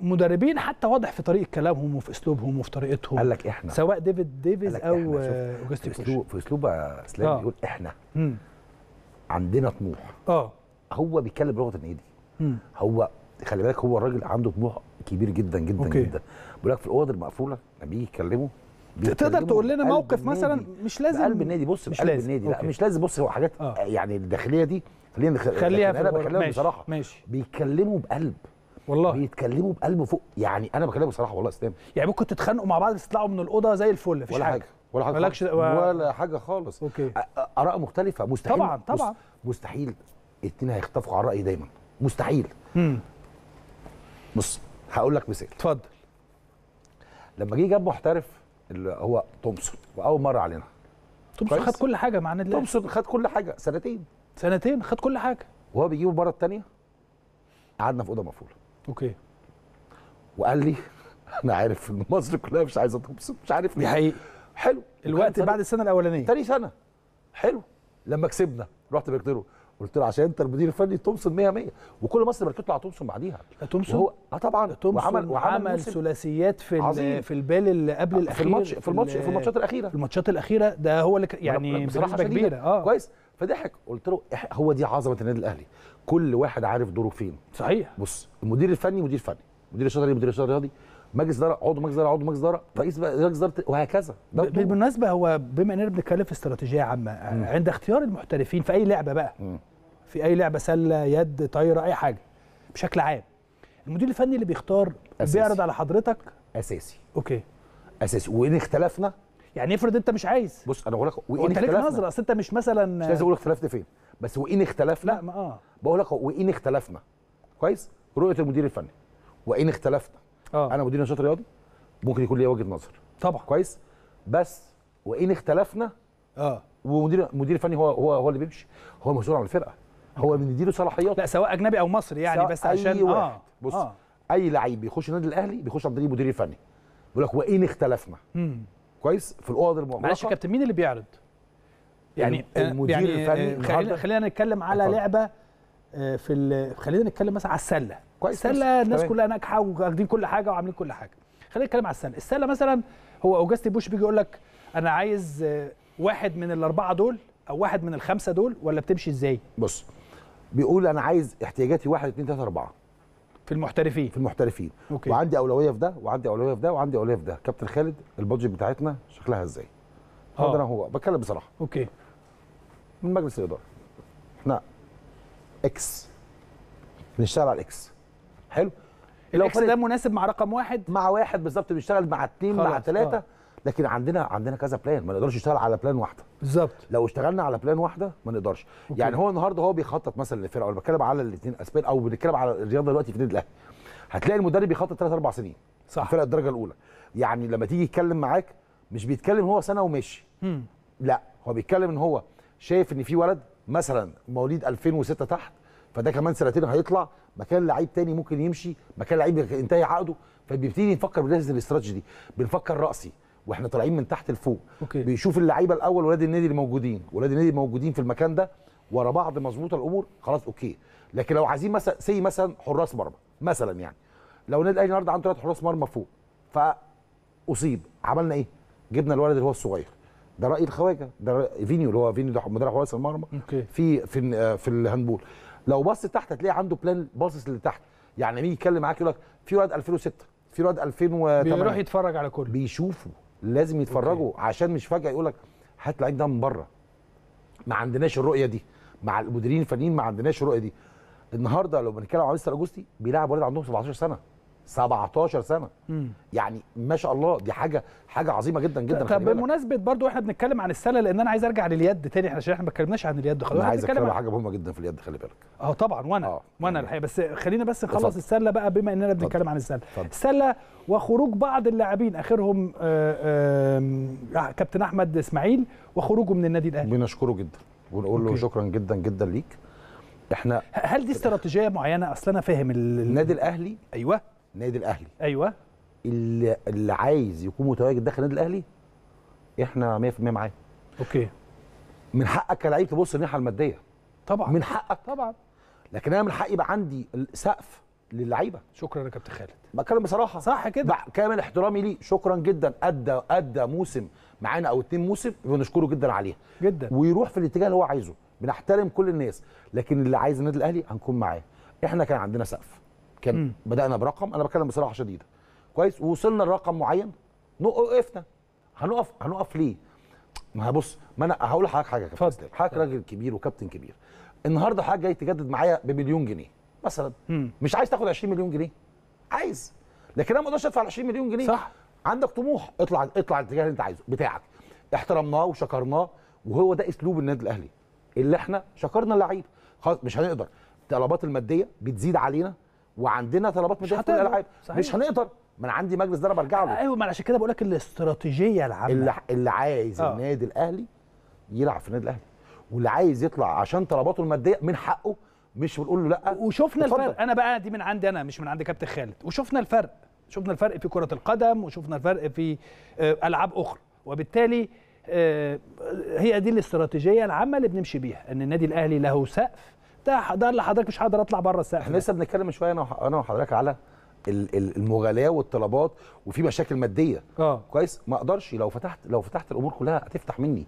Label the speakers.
Speaker 1: مدربين حتى واضح في طريقه كلامهم وفي اسلوبهم وفي طريقتهم قال لك احنا
Speaker 2: سواء ديفيد ديفيز او آه، اوجستي في اسلوب في اسلوب اسلام آه. بيقول احنا مم. عندنا طموح اه هو بيتكلم بلغه النادي هو خلي بالك هو الراجل عنده طموح كبير جدا جدا أوكي. جدا بيقول لك في الاوض المقفوله لما بيجي يكلمه تقدر تقول لنا موقف مثلا مش لازم قلب النادي بص مش قلب النادي لا مش لازم بص هو حاجات آه. يعني الداخليه دي خلينا خليها في بصراحه ماشي بيتكلموا بقلب والله بيتكلموا بقلب فوق يعني انا بكلمك بصراحه والله اسلام يعني ممكن تتخانقوا مع بعض بس تطلعوا من الاوضه زي الفل مفيش ولا حاجه, حاجة. ولا حاجه مالكش و... ولا حاجه خالص اوكي اراء مختلفه مستحيل طبعا طبعا مستحيل الاثنين هيختلفوا على رايي دايما مستحيل امم بص هقول لك مثال اتفضل لما جه جاب محترف اللي هو تومسون واول مره علينا تومسون خد كل حاجه
Speaker 1: مع النادي تومسون
Speaker 2: خد كل حاجه سنتين سنتين خد كل حاجه وهو بيجيبه المره الثانيه قعدنا في اوضه مقفوله اوكي وقال لي انا عارف ان مصر كلها مش عايزه تبسط مش عارف ليه حقيقي حلو الوقت بعد السنه الاولانيه تاني سنه حلو لما كسبنا رحت بكتره قلت له عشان انت المدير الفني تومسون 100 100 وكل مصر باركت له على تومسون بعديها تومسون وهو اه طبعا تومسون وعمل وعمل
Speaker 1: ثلاثيات في في البال اللي قبل الاخير في الماتش في الماتش في الماتشات الاخيره في الماتشات الاخيره
Speaker 2: ده هو اللي يعني بصراحه كبيره اه كويس فضحك قلت له هو دي عظمه النادي الاهلي كل واحد عارف دوره فين صحيح بص المدير الفني مدير فني مدير الشؤون إيه؟ مدير الشؤون الرياضي مجلس اداره عضو مجلس اداره عضو مجلس اداره رئيس مجلس اداره وهكذا بالمناسبه
Speaker 1: هو بما اننا بنتكلم في استراتيجيه عامه عند اختيار المحترفين في اي لعبه بقى م. في اي لعبه سله يد طايره اي حاجه بشكل عام
Speaker 2: المدير الفني اللي بيختار أساسي. بيعرض على حضرتك اساسي اوكي اساسي وان اختلفنا يعني افرض انت مش عايز بص انا بقول لك وان اختلفنا انت نظره اصل
Speaker 1: انت مش مثلا مش لازم اقول
Speaker 2: اختلفت فين بس وان اختلفنا لا ما اه بقول لك وان اختلفنا كويس رؤيه المدير الفني وان اختلفنا آه. انا مدير نشاط رياضي ممكن يكون ليا وجهه نظر طبعا كويس بس وان اختلفنا اه ومدير مدير فني هو هو هو اللي بيمشي هو المسؤول عن الفرقه هو بنديله صلاحيات لا سواء اجنبي او مصري يعني بس عشان واحد. آه. بص آه. اي لعيب بيخش النادي الاهلي بيخش عن طريق المدير الفني بيقول لك وان اختلفنا مم. كويس في الاوض المغلقه معلش يا كابتن مين اللي بيعرض يعني, يعني، آه، المدير يعني آه، الفني خلينا, خلينا
Speaker 1: نتكلم على أفضل. لعبه آه، في خلينا نتكلم مثلا على السله كويس السله الناس كلها ناجحه واخدين كل حاجه وعاملين كل حاجه خلينا نتكلم على السله السله مثلا هو اوجستي بوش بيجي يقول لك انا عايز واحد من الاربعه دول او واحد من الخمسه دول ولا
Speaker 2: بتمشي ازاي بص بيقول انا عايز احتياجاتي 1 2 3 4 في المحترفين في المحترفين أوكي. وعندي اولويه في ده وعندي اولويه في ده وعندي اولويه في ده كابتن خالد البادجت بتاعتنا شكلها ازاي اه انا هو بتكلم بصراحه اوكي من مجلس الاداره احنا اكس بنشتغل على الاكس حلو الاكس ده مناسب مع رقم واحد مع واحد بالظبط بيشتغل مع اثنين مع ثلاثه آه. لكن عندنا عندنا كذا بلان ما نقدرش نشتغل على بلان واحده بالظبط لو اشتغلنا على بلان واحده ما نقدرش أوكي. يعني هو النهارده هو بيخطط مثلا للفرقه وانا بتكلم على الاثنين اسبان او بنتكلم على الرياضه دلوقتي في النادي الاهلي هتلاقي المدرب بيخطط ثلاث اربع سنين صح الفرقه الدرجه الاولى يعني لما تيجي يتكلم معاك مش بيتكلم هو سنه وماشي لا هو بيتكلم ان هو شايف ان في ولد مثلا مواليد 2006 تحت فده كمان سنتين هيطلع مكان لعيب تاني ممكن يمشي مكان لعيب ينتهي عقده فبيبتدي نفكر بالاستراتيجي الاستراتيجي دي بنفكر راسي واحنا طالعين من تحت لفوق بيشوف اللعيبه الاول ولاد النادي اللي موجودين ولاد النادي موجودين في المكان ده ورا بعض مظبوطه الامور خلاص اوكي لكن لو عايزين مثلا سي مثلا حراس مرمى مثلا يعني لو النادي الاهلي النهارده عنده ثلاث حراس مرمى فوق فاصيب عملنا ايه؟ جبنا الولد اللي هو الصغير ده راي الخواجه ده فينيو اللي هو فينيو ده مدرب حراس المرمى في في في الهاندبول لو بص تحت هتلاقي عنده بلان باصص لتحت يعني مين يتكلم معاك يقول لك في واد 2006 في واد 2008 بيروح يتفرج على كله بيشوفه لازم يتفرجوا أوكي. عشان مش فجاه يقول لك هات لعيب ده من بره ما عندناش الرؤيه دي مع المديرين الفنيين ما عندناش الرؤيه دي النهارده لو بنتكلم عن مستر اجوستي بيلعب ولد عندهم 17 سنه 17 سنه مم. يعني ما شاء الله دي حاجه حاجه عظيمه جدا
Speaker 1: جدا طب بمناسبه برضو احنا بنتكلم عن السله لان انا عايز ارجع لليد تاني احنا عشان احنا ما اتكلمناش عن اليد خالص انا عايز اتكلم عن حاجه مهمه جدا في اليد خلي بالك اه طبعا وانا آه. وانا يعني الحقيقه بس خلينا بس نخلص فضل. السله بقى بما اننا بنتكلم عن السله فضل. السله وخروج بعض اللاعبين اخرهم آآ آه، آآ آه، آه، كابتن احمد اسماعيل وخروجه من النادي الاهلي بنشكره جدا
Speaker 2: ونقول له شكرا جدا جدا ليك احنا هل دي استراتيجيه معينه اصل انا فاهم النادي الاهلي ايوه النادي الاهلي ايوه اللي, اللي عايز يكون متواجد داخل النادي الاهلي احنا 100% معاه اوكي من حقك كلاعب تبص الناحيه الماديه طبعا من حقك طبعا لكن انا من حقي يبقى عندي سقف للعيبه شكرا يا كابتن خالد بتكلم بصراحه صح كده كامل احترامي ليه شكرا جدا ادى ادى موسم معانا او اتنين موسم بنشكره جدا عليها جدا ويروح في الاتجاه اللي هو عايزه بنحترم كل الناس لكن اللي عايز النادي الاهلي هنكون معاه احنا كان عندنا سقف كان م. بدانا برقم انا بتكلم بصراحه شديده كويس ووصلنا لرقم معين وقفنا هنقف هنقف ليه ما بص ما انا هقول لحضرتك حاجه يا كابتن حضرتك راجل كبير وكابتن كبير النهارده حضرتك جاي تجدد معايا بمليون جنيه مثلا م. مش عايز تاخد 20 مليون جنيه عايز لكن انا ما اقدرش ادفع 20 مليون جنيه صح عندك طموح اطلع اطلع الاتجاه اللي انت عايزه بتاعك احترمناه وشكرناه وهو ده اسلوب النادي الاهلي اللي احنا شكرنا اللعيب خلاص مش هنقدر الطلبات الماديه بتزيد علينا وعندنا طلبات من داخل الالعاب مش هنقدر ما انا عندي مجلس ده انا برجع له ايوه ما انا عشان كده بقول لك الاستراتيجيه العامه اللي, اللي عايز أوه. النادي الاهلي يلعب في النادي الاهلي واللي عايز يطلع عشان طلباته الماديه من حقه مش بنقول له لا وشفنا وفضل. الفرق
Speaker 1: انا بقى دي من عندي انا مش من عند كابتن خالد وشفنا الفرق شفنا الفرق في كره القدم وشفنا الفرق في آه، العاب اخرى وبالتالي آه، هي دي الاستراتيجيه العامه اللي بنمشي بيها ان النادي الاهلي
Speaker 2: له سقف ده ده اللي حضرتك مش هقدر اطلع بره الساحه احنا لسه بنتكلم شويه انا انا وحضرتك على المغالاه والطلبات وفي مشاكل ماديه اه كويس ما اقدرش لو فتحت لو فتحت الامور كلها هتفتح مني